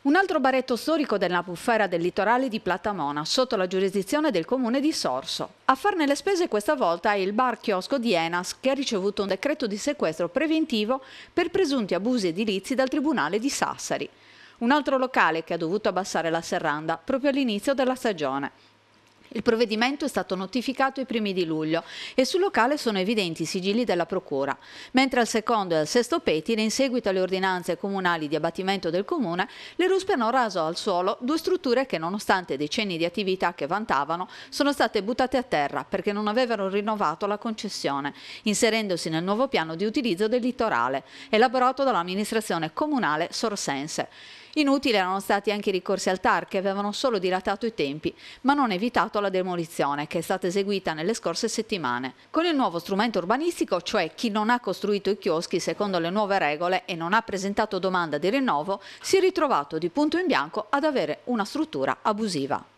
Un altro baretto storico della bufera del litorale di Platamona, sotto la giurisdizione del comune di Sorso. A farne le spese questa volta è il bar chiosco di Enas, che ha ricevuto un decreto di sequestro preventivo per presunti abusi edilizi dal Tribunale di Sassari. Un altro locale che ha dovuto abbassare la serranda proprio all'inizio della stagione. Il provvedimento è stato notificato i primi di luglio e sul locale sono evidenti i sigilli della Procura, mentre al secondo e al sesto petine, in seguito alle ordinanze comunali di abbattimento del Comune, le ruspe hanno raso al suolo due strutture che, nonostante decenni di attività che vantavano, sono state buttate a terra perché non avevano rinnovato la concessione, inserendosi nel nuovo piano di utilizzo del litorale, elaborato dall'amministrazione comunale Sorsense. Inutili erano stati anche i ricorsi al TAR che avevano solo dilatato i tempi, ma non evitato la demolizione che è stata eseguita nelle scorse settimane. Con il nuovo strumento urbanistico, cioè chi non ha costruito i chioschi secondo le nuove regole e non ha presentato domanda di rinnovo, si è ritrovato di punto in bianco ad avere una struttura abusiva.